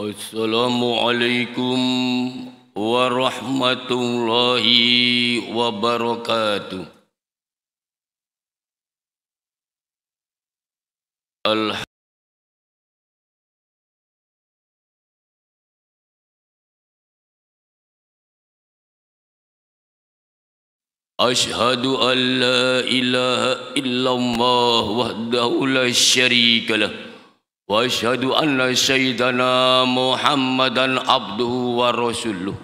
السلام عليكم ورحمة الله وبركاته أشهد أن لا إله إلا الله وحده لا شريك له واشهد ان سيدنا محمدا عبده ورسوله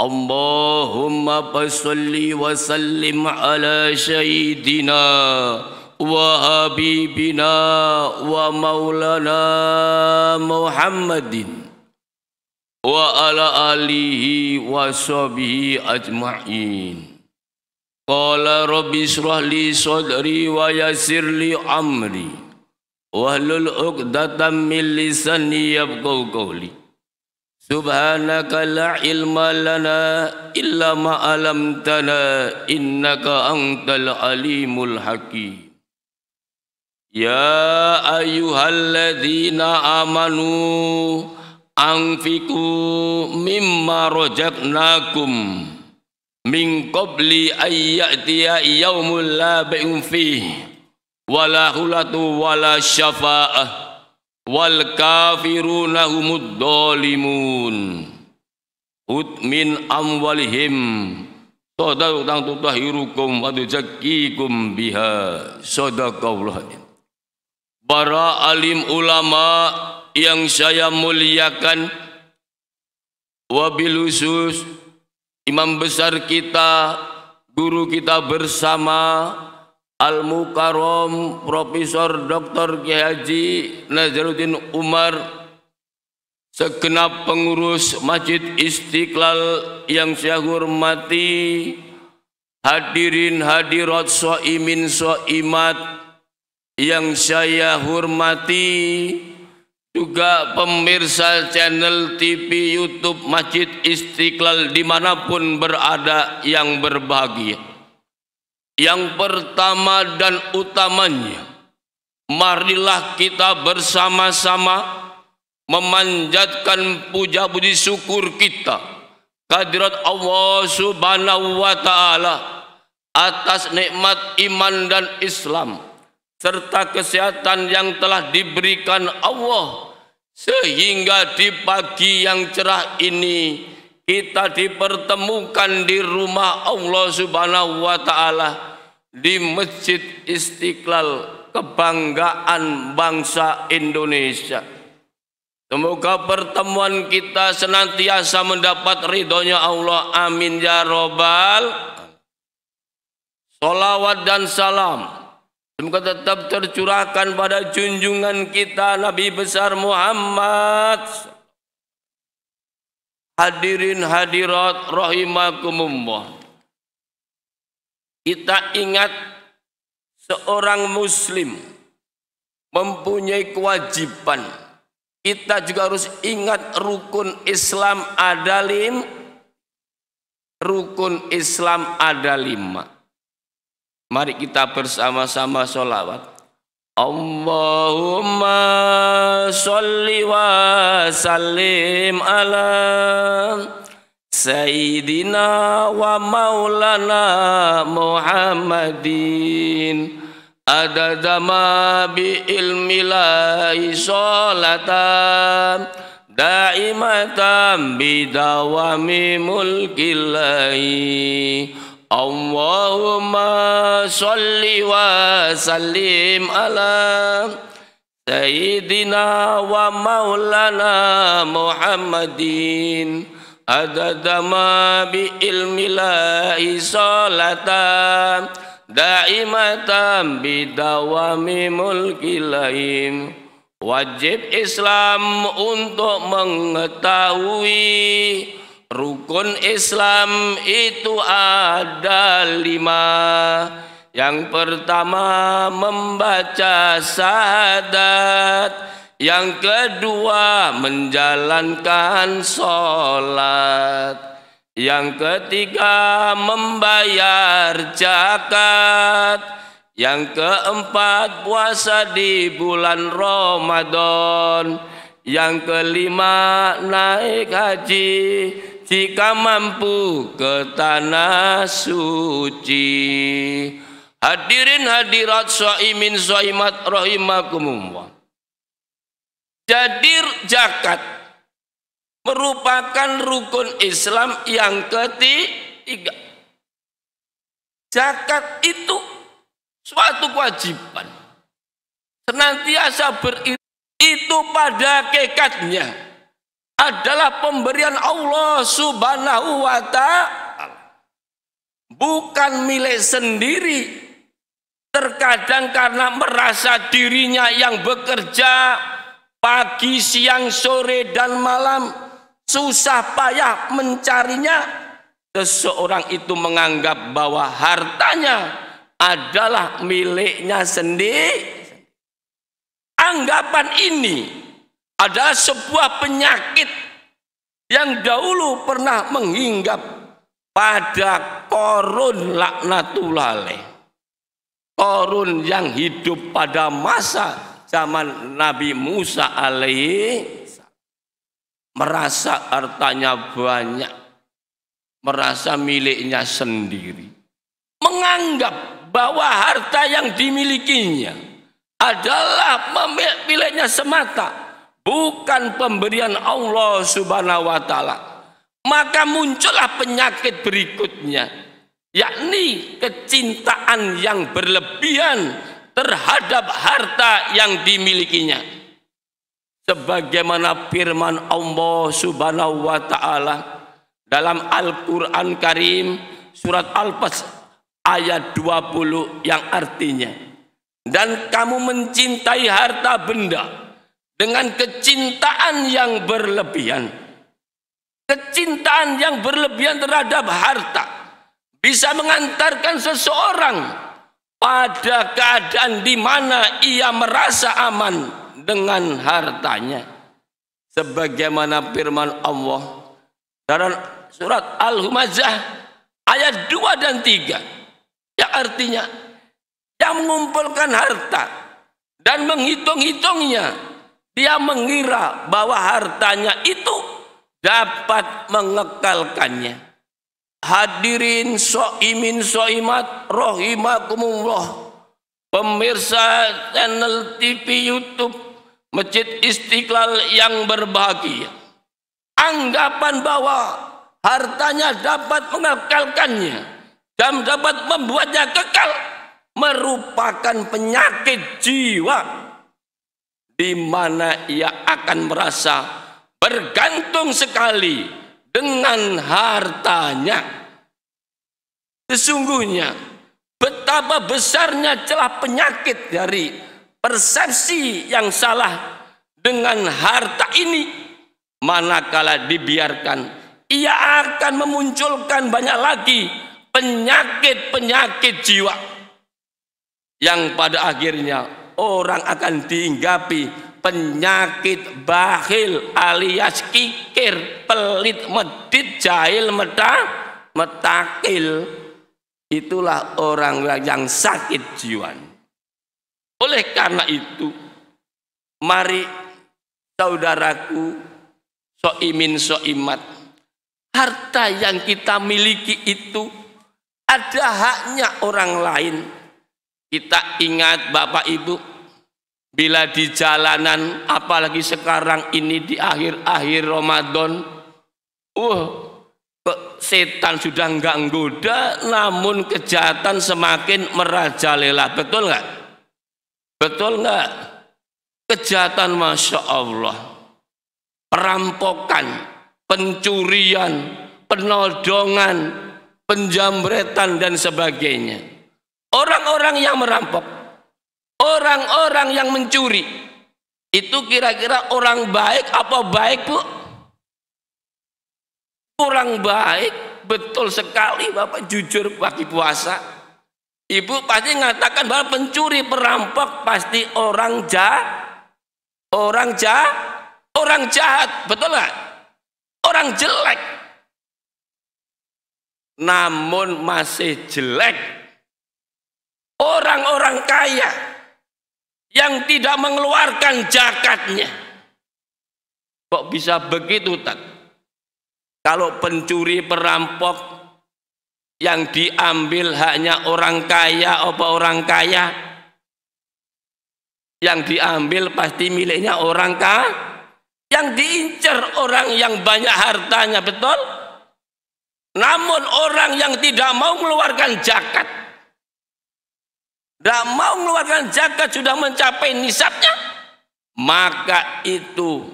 اللهم صل وسلم على سيدنا وحبيبنا ومولانا محمد وعلى اله وصحبه اجمعين قال رب اشرح لي صدري ويسر لي امري wahlul 'uqdatam min lisani yafqahu qawli subhanaka la ilma lana illa ma 'allamtana innaka antal alimul hakim ya ayyuhalladzina amanu anfiqu mimma rajaknakum min qabli ayyatiya yaumul la bai'un fihi wala hulatu wala syafa'ah wal kafiruna humud dolimun min amwalihim sodar utang tutahirukum wa tuzakikum biha sodakaulah para alim ulama yang saya muliakan wabilusus imam besar kita guru kita bersama Al Mukarom Profesor Dr. Kiai Haji Nazaruddin Umar segenap pengurus Masjid Istiqlal yang saya hormati hadirin hadirat soimin soimat yang saya hormati juga pemirsa channel TV YouTube Masjid Istiqlal dimanapun berada yang berbahagia. Yang pertama dan utamanya, marilah kita bersama-sama memanjatkan puja budi syukur kita kehadirat Allah Subhanahu wa taala atas nikmat iman dan Islam serta kesehatan yang telah diberikan Allah sehingga di pagi yang cerah ini kita dipertemukan di rumah Allah Subhanahu wa taala di Masjid Istiqlal kebanggaan bangsa Indonesia. Semoga pertemuan kita senantiasa mendapat ridhonya Allah. Amin ya robbal. Salawat dan salam. Semoga tetap tercurahkan pada junjungan kita Nabi besar Muhammad Hadirin hadirat rahimakumullah. Kita ingat seorang muslim mempunyai kewajiban. Kita juga harus ingat rukun Islam ada lima. Rukun Islam ada lima. Mari kita bersama-sama sholawat. Allahumma salli wa sallim ala Sayyidina wa maulana Muhammadin Adadama bi ilmi lahi solatan Da'imatan bidawami mulkillahi Allahumma salli wa sallim ala Sayyidina wa maulana Muhammadin Adadama bi ilmi lahi salatan Daimatan bidawami mulki lain Wajib Islam untuk mengetahui Rukun Islam itu ada lima Yang pertama membaca syahadat Yang kedua menjalankan sholat Yang ketiga membayar zakat Yang keempat puasa di bulan Ramadan Yang kelima naik haji jika mampu ke tanah suci. Hadirin hadirat soimin soimat rahimakumullah. Jadi jakat merupakan rukun Islam yang ketiga. Zakat itu suatu kewajiban. Senantiasa beritu itu pada kekatnya adalah pemberian Allah Subhanahu wa taala. Bukan milik sendiri. Terkadang karena merasa dirinya yang bekerja pagi, siang, sore dan malam susah payah mencarinya, seseorang itu menganggap bahwa hartanya adalah miliknya sendiri. Anggapan ini ada sebuah penyakit yang dahulu pernah menghinggap pada korun laknatulale. Korun yang hidup pada masa zaman Nabi Musa alaihi merasa hartanya banyak, merasa miliknya sendiri. Menganggap bahwa harta yang dimilikinya adalah miliknya semata bukan pemberian Allah Subhanahu wa taala. Maka muncullah penyakit berikutnya, yakni kecintaan yang berlebihan terhadap harta yang dimilikinya. Sebagaimana firman Allah Subhanahu wa taala dalam Al-Qur'an Karim surat Al-Fas ayat 20 yang artinya dan kamu mencintai harta benda dengan kecintaan yang berlebihan. Kecintaan yang berlebihan terhadap harta bisa mengantarkan seseorang pada keadaan di mana ia merasa aman dengan hartanya. Sebagaimana firman Allah dalam surat Al-Humazah ayat 2 dan 3. Yang artinya yang mengumpulkan harta dan menghitung-hitungnya dia mengira bahwa hartanya itu dapat mengekalkannya. Hadirin so'imin so'imat rohimakumullah. Pemirsa channel TV Youtube Masjid Istiqlal yang berbahagia. Anggapan bahwa hartanya dapat mengekalkannya dan dapat membuatnya kekal merupakan penyakit jiwa di mana ia akan merasa bergantung sekali dengan hartanya. Sesungguhnya betapa besarnya celah penyakit dari persepsi yang salah dengan harta ini manakala dibiarkan ia akan memunculkan banyak lagi penyakit-penyakit jiwa yang pada akhirnya orang akan dihinggapi penyakit bakhil alias kikir, pelit, medit, jahil, meta, metakil. Itulah orang yang sakit jiwa. Oleh karena itu, mari saudaraku, soimin soimat, harta yang kita miliki itu ada haknya orang lain kita ingat Bapak Ibu, bila di jalanan, apalagi sekarang ini di akhir-akhir Ramadan, uh, setan sudah nggak goda, namun kejahatan semakin merajalela. Betul nggak? Betul nggak? Kejahatan Masya Allah. Perampokan, pencurian, penodongan, penjambretan dan sebagainya Orang-orang yang merampok, orang-orang yang mencuri, itu kira-kira orang baik apa baik, Bu? Orang baik, betul sekali Bapak jujur bagi puasa. Ibu pasti mengatakan bahwa pencuri perampok pasti orang jahat. Orang jahat, orang jahat, betul nggak? Orang jelek. Namun masih jelek Orang-orang kaya yang tidak mengeluarkan jakatnya. Kok bisa begitu, Tat? Kalau pencuri perampok yang diambil hanya orang kaya apa orang kaya yang diambil pasti miliknya orang kaya yang diincar orang yang banyak hartanya betul namun orang yang tidak mau mengeluarkan jakat, tidak mau mengeluarkan zakat sudah mencapai nisabnya, maka itu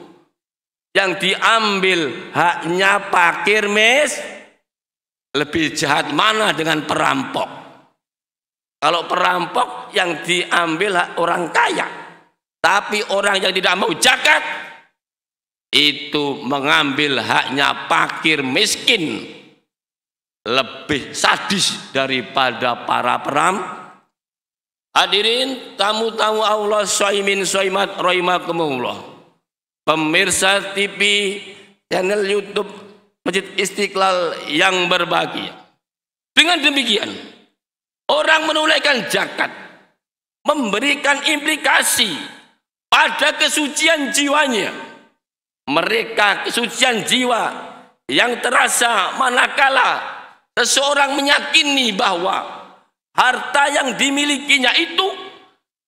yang diambil haknya pakir mis lebih jahat mana dengan perampok. Kalau perampok yang diambil hak orang kaya, tapi orang yang tidak mau zakat itu mengambil haknya pakir miskin lebih sadis daripada para peram Hadirin tamu-tamu Allah soimin soimat roimakumullah. Pemirsa TV channel YouTube Masjid Istiqlal yang berbahagia. Dengan demikian, orang menunaikan zakat memberikan implikasi pada kesucian jiwanya. Mereka kesucian jiwa yang terasa manakala seseorang menyakini bahwa Harta yang dimilikinya itu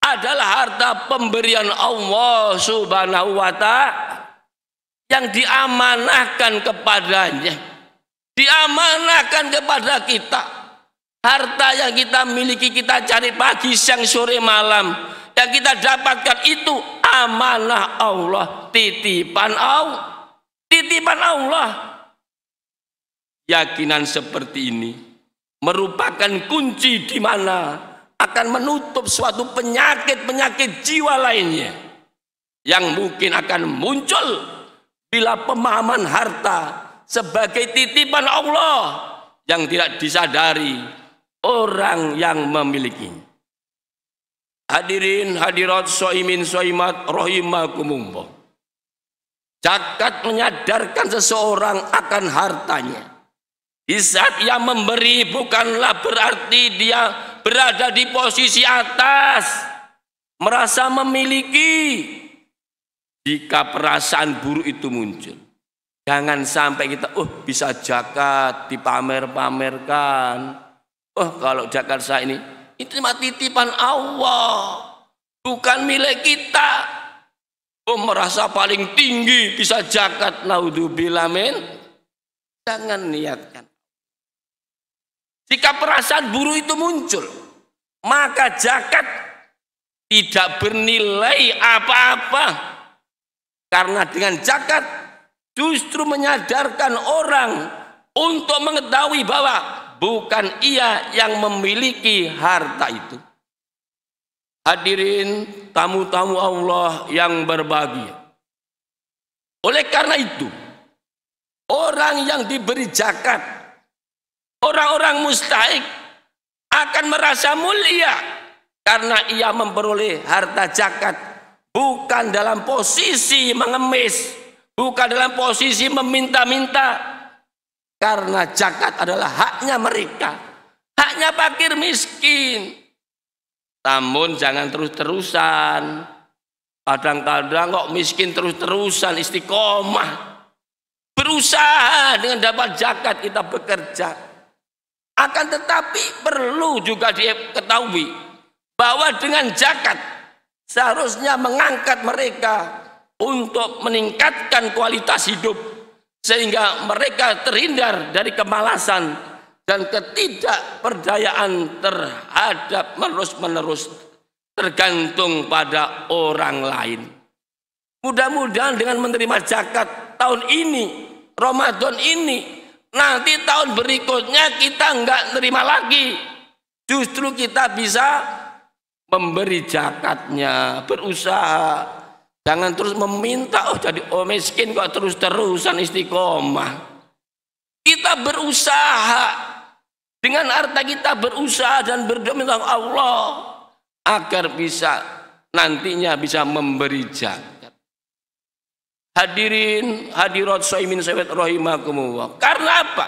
adalah harta pemberian Allah Subhanahu wa taala yang diamanahkan kepadanya. Diamanahkan kepada kita. Harta yang kita miliki kita cari pagi, siang, sore, malam. Yang kita dapatkan itu amanah Allah, titipan Allah. Titipan Allah. Yakinan seperti ini merupakan kunci di mana akan menutup suatu penyakit-penyakit jiwa lainnya yang mungkin akan muncul bila pemahaman harta sebagai titipan Allah yang tidak disadari orang yang memilikinya. Hadirin hadirat soimin soimat rohimakumumbo. cakat menyadarkan seseorang akan hartanya. Hisab yang memberi bukanlah berarti dia berada di posisi atas, merasa memiliki. Jika perasaan buruk itu muncul, jangan sampai kita, oh bisa jakat dipamer-pamerkan. Oh kalau jakat saya ini, itu cuma titipan Allah, bukan milik kita. Oh merasa paling tinggi bisa jakat naudzubillah min. Jangan niatkan jika perasaan buruk itu muncul, maka zakat tidak bernilai apa-apa. Karena dengan zakat justru menyadarkan orang untuk mengetahui bahwa bukan ia yang memiliki harta itu. Hadirin tamu-tamu Allah yang berbahagia. Oleh karena itu, orang yang diberi zakat Orang-orang mustaik akan merasa mulia karena ia memperoleh harta zakat bukan dalam posisi mengemis, bukan dalam posisi meminta-minta karena zakat adalah haknya mereka, haknya pakir miskin. Namun jangan terus-terusan. Kadang-kadang kok miskin terus-terusan istiqomah. Berusaha dengan dapat zakat kita bekerja. Akan tetapi perlu juga diketahui bahwa dengan zakat seharusnya mengangkat mereka untuk meningkatkan kualitas hidup sehingga mereka terhindar dari kemalasan dan ketidakperdayaan terhadap menerus-menerus tergantung pada orang lain. Mudah-mudahan dengan menerima zakat tahun ini, Ramadan ini Nanti tahun berikutnya kita nggak nerima lagi. Justru kita bisa memberi zakatnya, berusaha. Jangan terus meminta, oh jadi oh miskin kok terus-terusan istiqomah. Kita berusaha. Dengan harta kita berusaha dan berdoa minta Allah agar bisa nantinya bisa memberi zakat. Hadirin, hadirat soimin sewet rohimakumullah. Karena apa?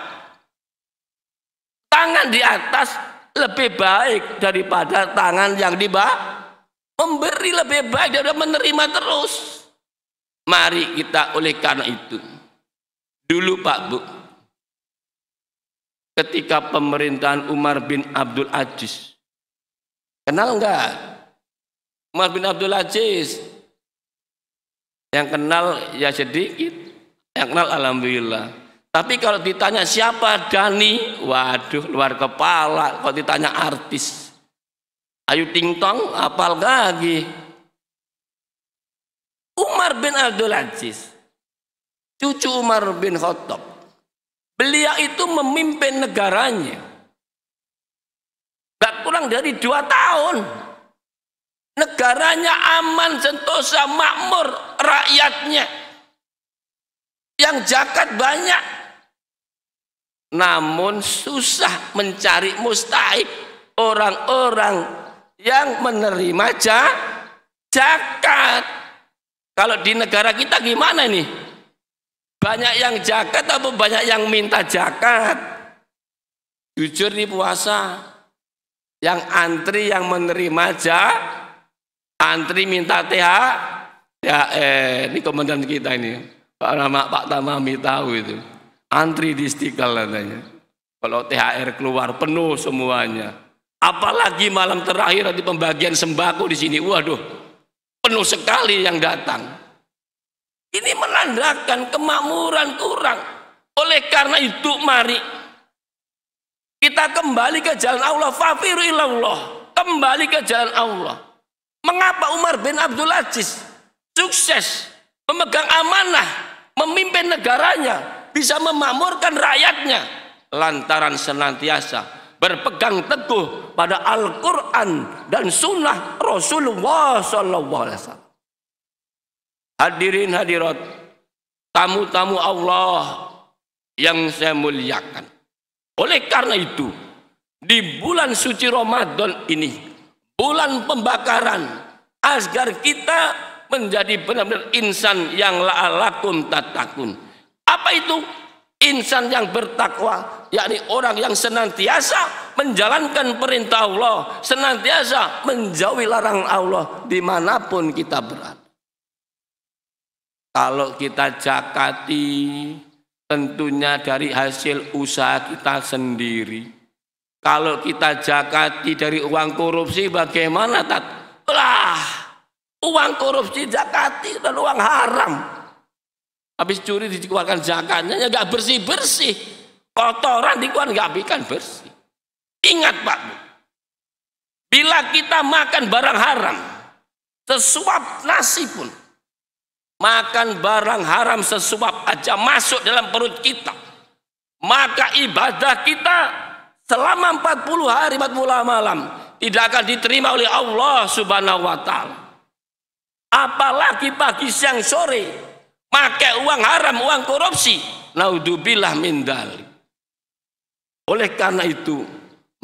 Tangan di atas lebih baik daripada tangan yang di bawah. Memberi lebih baik daripada menerima terus. Mari kita oleh karena itu. Dulu Pak Bu, ketika pemerintahan Umar bin Abdul Aziz. Kenal enggak? Umar bin Abdul Aziz yang kenal ya sedikit, yang kenal alhamdulillah. Tapi kalau ditanya siapa Dani, waduh luar kepala. Kalau ditanya artis, Ayu Ting Tong, apal lagi. Umar bin Abdul Aziz, cucu Umar bin Khattab. Beliau itu memimpin negaranya. Gak kurang dari dua tahun. Negaranya aman, sentosa, makmur rakyatnya. Yang zakat banyak. Namun susah mencari mustahik orang-orang yang menerima zakat. Kalau di negara kita gimana nih? Banyak yang zakat atau banyak yang minta zakat? Jujur di puasa, yang antri yang menerima zakat, antri minta THR Ya eh, ini komandan kita ini. Pak Rama, Pak Tamami tahu itu. Antri di stikal katanya. Kalau THR keluar penuh semuanya. Apalagi malam terakhir di pembagian sembako di sini. Waduh, penuh sekali yang datang. Ini menandakan kemakmuran kurang. Oleh karena itu mari kita kembali ke jalan Allah. Fafiru ilallah. Kembali ke jalan Allah. Mengapa Umar bin Abdul Aziz sukses, memegang amanah, memimpin negaranya, bisa memamurkan rakyatnya lantaran senantiasa berpegang teguh pada Al-Quran dan Sunnah Rasulullah Sallallahu Hadirin hadirat, tamu-tamu Allah yang saya muliakan. Oleh karena itu, di bulan suci Ramadan ini, bulan pembakaran, agar kita menjadi benar-benar insan yang la'alakum tatakun. Apa itu? Insan yang bertakwa, yakni orang yang senantiasa menjalankan perintah Allah, senantiasa menjauhi larang Allah dimanapun kita berada. Kalau kita jakati, tentunya dari hasil usaha kita sendiri. Kalau kita jakati dari uang korupsi, bagaimana? Tat? Lah, uang korupsi zakati dan uang haram. Habis curi dikeluarkan zakatnya ya nggak bersih bersih, kotoran dikeluarkan nggak bikin bersih. Ingat Pak, bila kita makan barang haram, sesuap nasi pun, makan barang haram sesuap aja masuk dalam perut kita, maka ibadah kita selama 40 hari 40 malam tidak akan diterima oleh Allah Subhanahu wa taala apalagi pagi siang sore pakai uang haram uang korupsi naudzubillah min oleh karena itu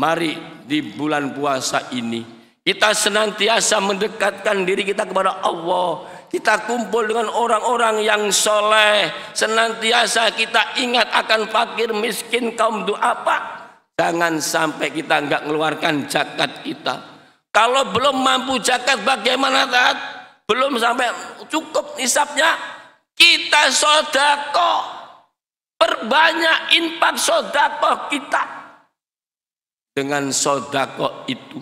mari di bulan puasa ini kita senantiasa mendekatkan diri kita kepada Allah. Kita kumpul dengan orang-orang yang soleh. Senantiasa kita ingat akan fakir miskin kaum apa. Jangan sampai kita nggak mengeluarkan zakat kita. Kalau belum mampu zakat bagaimana taat? belum sampai cukup nisabnya, kita sodako. Perbanyak infak sodako kita. Dengan sodako itu,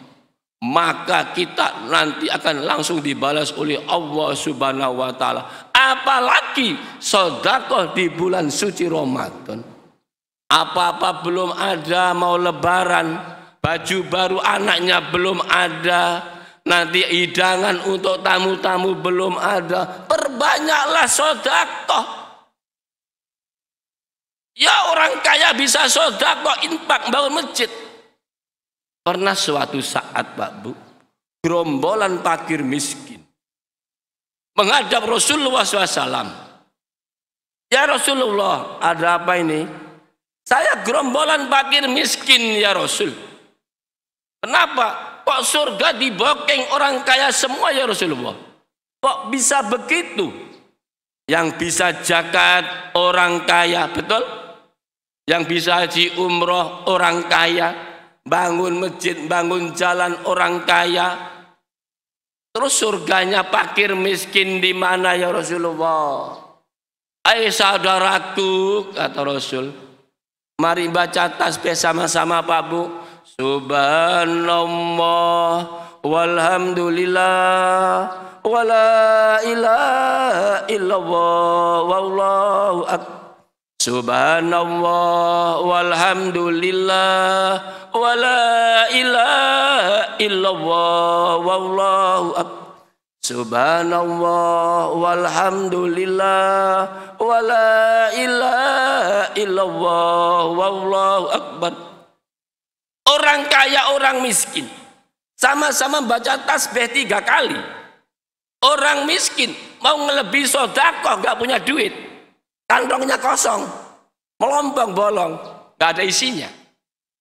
maka kita nanti akan langsung dibalas oleh Allah Subhanahu wa taala. Apalagi sodako di bulan suci Ramadan. Apa-apa belum ada mau lebaran, baju baru anaknya belum ada, Nanti hidangan untuk tamu-tamu belum ada. Perbanyaklah sodakoh. Ya orang kaya bisa sodakoh impak bangun masjid. Pernah suatu saat Pak Bu, gerombolan pakir miskin menghadap Rasulullah SAW. Ya Rasulullah, ada apa ini? Saya gerombolan pakir miskin ya Rasul. Kenapa? Kok surga dibokeng orang kaya semua ya Rasulullah? Kok bisa begitu? Yang bisa jakat orang kaya, betul? Yang bisa haji umroh orang kaya, bangun masjid, bangun jalan orang kaya. Terus surganya pakir miskin di mana ya Rasulullah? Hai saudaraku, kata Rasul. Mari baca tasbih sama-sama Pak Bu. Subhanallah walhamdulillah wala ilaha illallah wallahu akbar Subhanallah walhamdulillah wala ilaha illallah wallahu akbar Subhanallah walhamdulillah wala ilaha illallah wallahu akbar orang kaya, orang miskin. Sama-sama baca tasbih tiga kali. Orang miskin mau ngelebih sodakoh gak punya duit. Kantongnya kosong. Melompong bolong. Gak ada isinya.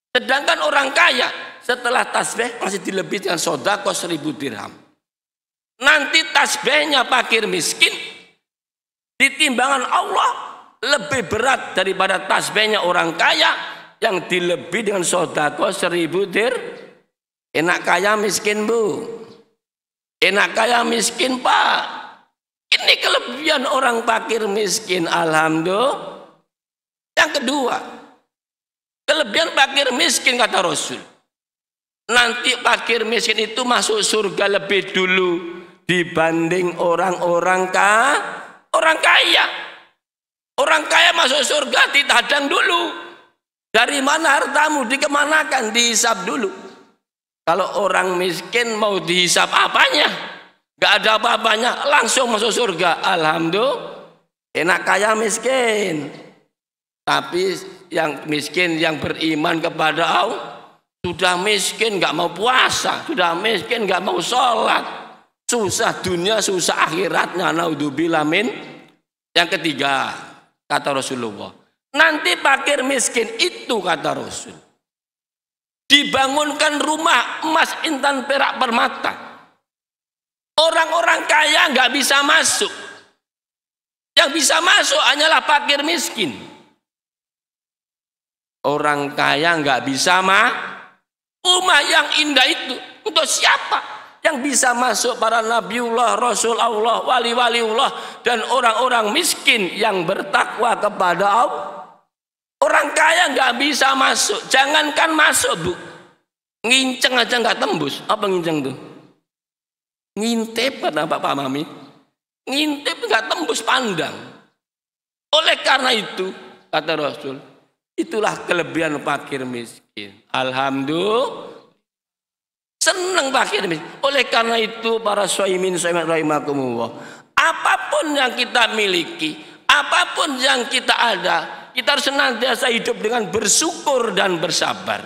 Sedangkan orang kaya setelah tasbih masih dilebih dengan sodakoh seribu dirham. Nanti tasbihnya pakir miskin ditimbangan Allah lebih berat daripada tasbihnya orang kaya yang dilebih dengan sodako seribu dir. Enak kaya miskin bu. Enak kaya miskin pak. Ini kelebihan orang pakir miskin. Alhamdulillah. Yang kedua. Kelebihan pakir miskin kata Rasul. Nanti pakir miskin itu masuk surga lebih dulu dibanding orang-orang ka, orang kaya. Orang kaya masuk surga ditadang dulu. Dari mana hartamu? Dikemanakan? Dihisap dulu. Kalau orang miskin mau dihisap apanya? Gak ada apa-apanya. Langsung masuk surga. Alhamdulillah. Enak kaya miskin. Tapi yang miskin yang beriman kepada Allah. Sudah miskin gak mau puasa. Sudah miskin gak mau sholat. Susah dunia, susah akhiratnya. Naudzubillah min. Yang ketiga, kata Rasulullah. Nanti pakir miskin itu kata Rasul. Dibangunkan rumah emas intan perak permata. Orang-orang kaya nggak bisa masuk. Yang bisa masuk hanyalah fakir miskin. Orang kaya nggak bisa ma. Rumah yang indah itu untuk siapa? yang bisa masuk para nabiullah, Rasulullah, Allah, wali Allah dan orang-orang miskin yang bertakwa kepada Allah. Orang kaya nggak bisa masuk. Jangankan masuk, Bu. Nginceng aja nggak tembus. Apa nginceng tuh? Ngintip, kata Pak Mami. Ngintip nggak tembus pandang. Oleh karena itu, kata Rasul, itulah kelebihan fakir miskin. Alhamdulillah. seneng fakir miskin. Oleh karena itu, para suaimin suaimin rahimakumullah. Apapun yang kita miliki, apapun yang kita ada, kita harus senantiasa hidup dengan bersyukur dan bersabar.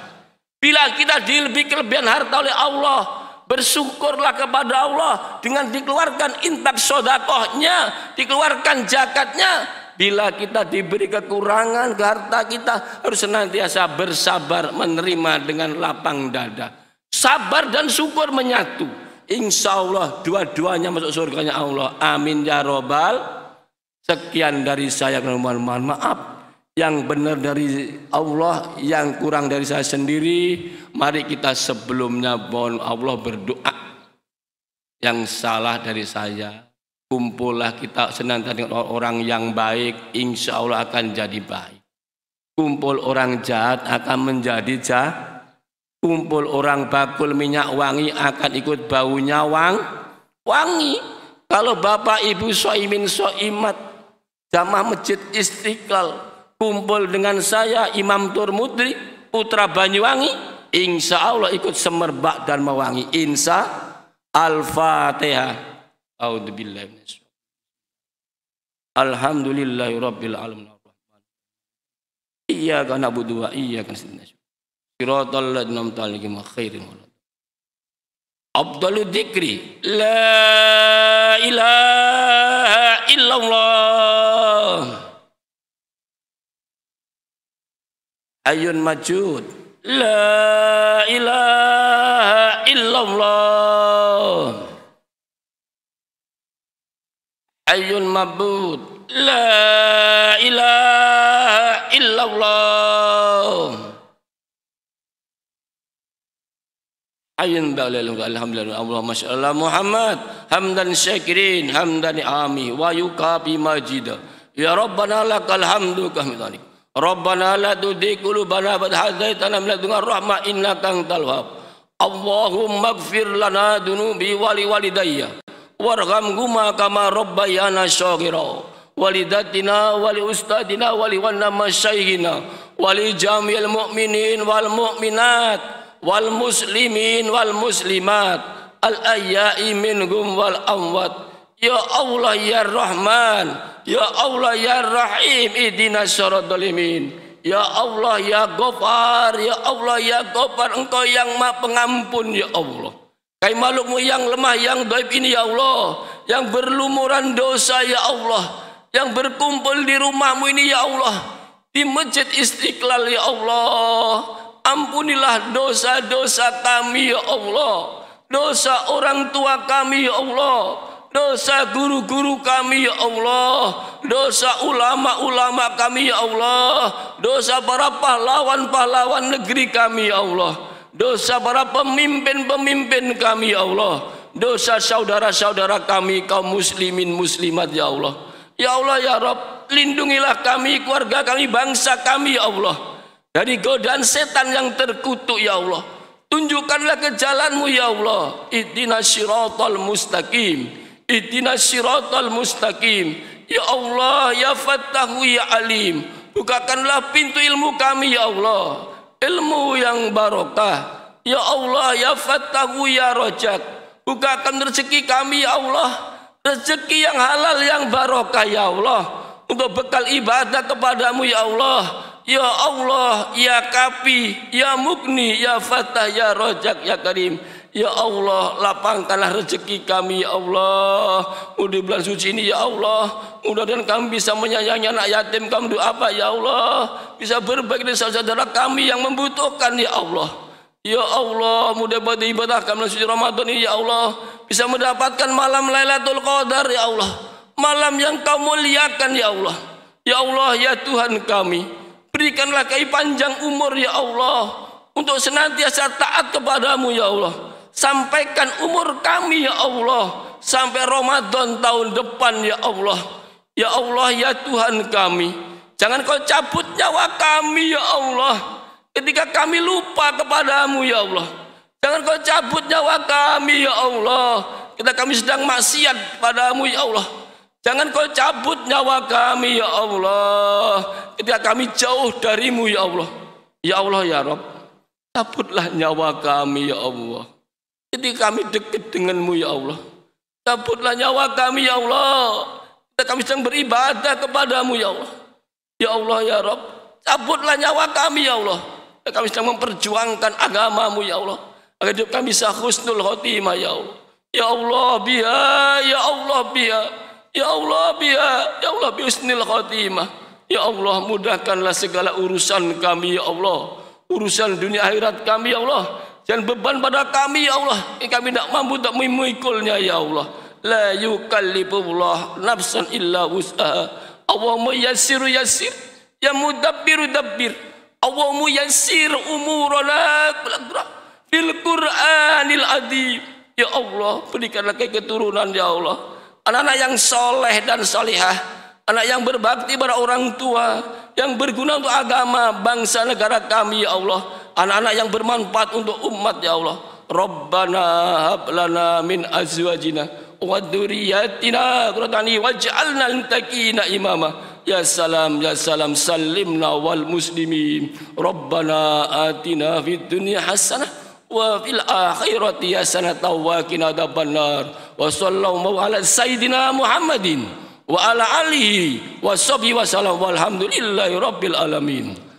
Bila kita dilebih kelebihan harta oleh Allah, bersyukurlah kepada Allah dengan dikeluarkan intak sodakohnya, dikeluarkan jakatnya, Bila kita diberi kekurangan ke harta kita harus senantiasa bersabar menerima dengan lapang dada. Sabar dan syukur menyatu. Insya Allah dua-duanya masuk surganya Allah. Amin ya robbal. Sekian dari saya mohon maaf yang benar dari Allah, yang kurang dari saya sendiri. Mari kita sebelumnya mohon Allah berdoa. Yang salah dari saya, kumpullah kita senantiasa dengan orang, yang baik, insya Allah akan jadi baik. Kumpul orang jahat akan menjadi jahat. Kumpul orang bakul minyak wangi akan ikut baunya wang, wangi. Kalau bapak ibu soimin soimat, jamaah masjid istiqlal, kumpul dengan saya Imam Turmudri putra Banyuwangi insya Allah ikut semerbak dan mewangi insya Al-Fatihah Alhamdulillahi Rabbil Alamin Iya kan Abu Dua, iya kan Sidina Siratal ladnam talikim khairin Abdul Dikri La ilaha illallah ayun majud la ilaha illallah ayun mabud la ilaha illallah ayun balil alhamdulillah Allah masyaallah Muhammad hamdan syakirin hamdan ami wa yukafi majida ya rabbana lakal hamdu kami Rabbana la tudzi qulubana ba'da hadaitana min ladunka rahmah innaka antal wahhab. Allahumma ighfir lana dunubi wa li walidayya guma kama rabbayana shaghira. Walidatina wa li ustadina wa li wanna masyayikhina wa li jamil mu'minin wal mu'minat wal muslimin wal muslimat al ayya'i minhum wal amwat Ya Allah ya Rahman, ya Allah ya Rahim, idina syaraddolimin. Ya Allah ya Gofar, ya Allah ya Gofar, engkau yang maha pengampun ya Allah. Kaimalukmu yang lemah, yang gaib ini ya Allah. Yang berlumuran dosa ya Allah. Yang berkumpul di rumahmu ini ya Allah. Di masjid istiqlal ya Allah. Ampunilah dosa-dosa kami ya Allah. Dosa orang tua kami ya Allah dosa guru-guru kami ya Allah, dosa ulama-ulama kami ya Allah, dosa para pahlawan-pahlawan negeri kami ya Allah, dosa para pemimpin-pemimpin kami ya Allah, dosa saudara-saudara kami kaum muslimin muslimat ya Allah. Ya Allah ya Rob, lindungilah kami, keluarga kami, bangsa kami ya Allah. Dari godaan setan yang terkutuk ya Allah. Tunjukkanlah ke jalanmu ya Allah. Ihdinasyiratal mustaqim. Ihdinas siratal mustaqim. Ya Allah, ya Fattahu, ya Alim. Bukakanlah pintu ilmu kami, ya Allah. Ilmu yang barokah. Ya Allah, ya Fattahu, ya Rojak. Bukakan rezeki kami, ya Allah. Rezeki yang halal, yang barokah, ya Allah. Untuk bekal ibadah kepadamu, ya Allah. Ya Allah, Ya Kapi, Ya Mukni, Ya Fatah, Ya Rojak, Ya Karim. Ya Allah, lapangkanlah rezeki kami ya Allah. mudah bulan suci ini ya Allah. Mudah-mudahan kami bisa menyayangi anak yatim kami apa ya Allah. Bisa berbagi dengan saudara kami yang membutuhkan ya Allah. Ya Allah, mudah-mudahan ibadah kami suci Ramadan ini ya Allah. Bisa mendapatkan malam Lailatul Qadar ya Allah. Malam yang kau muliakan ya Allah. Ya Allah, ya Tuhan kami. Berikanlah kami panjang umur ya Allah. Untuk senantiasa taat kepadamu ya Allah Sampaikan umur kami ya Allah. Sampai Ramadan tahun depan ya Allah. Ya Allah ya Tuhan kami. Jangan kau cabut nyawa kami ya Allah. Ketika kami lupa kepadamu ya Allah. Jangan kau cabut nyawa kami ya Allah. Kita kami sedang maksiat padamu ya Allah. Jangan kau cabut nyawa kami ya Allah Ketika kami jauh darimu ya Allah Ya Allah ya Rob Cabutlah nyawa kami ya Allah jadi kami dekat denganmu ya Allah. Cabutlah nyawa kami ya Allah. Kita kami sedang beribadah kepadamu ya Allah. Ya Allah ya Rob, cabutlah nyawa kami ya Allah. Kita kami sedang memperjuangkan agamamu ya Allah. Agar hidup kami bisa husnul khotimah ya Allah. Ya Allah biha, ya Allah biha. Ya Allah biha, ya Allah biusnil khotimah. Ya Allah mudahkanlah segala urusan kami ya Allah. Urusan dunia akhirat kami ya Allah. Jangan beban pada kami ya Allah. Kami tidak mampu tak memikulnya ya Allah. La yukallifullah nafsan illa wus'aha. Allah yasir yasir. Ya mudabbir dabbir. Allah yasir umurana kulagra. Fil Qur'anil adib. Ya Allah, berikanlah ke keturunan ya Allah. Anak-anak yang soleh dan solehah. Anak yang berbakti pada orang tua. Yang berguna untuk agama, bangsa, negara kami ya Allah anak-anak yang bermanfaat untuk umat ya Allah. Rabbana hab lana min azwajina wa dhurriyyatina qurrata a'yun waj'alna lintaqina imama. Ya salam ya salam salimna wal muslimin. Rabbana atina fid dunya hasanah wa fil akhirati hasanah wa qina adzabannar. Wa sallallahu ala sayidina Muhammadin wa ala alihi wa sahbihi wasallam. sallam walhamdulillahi rabbil alamin.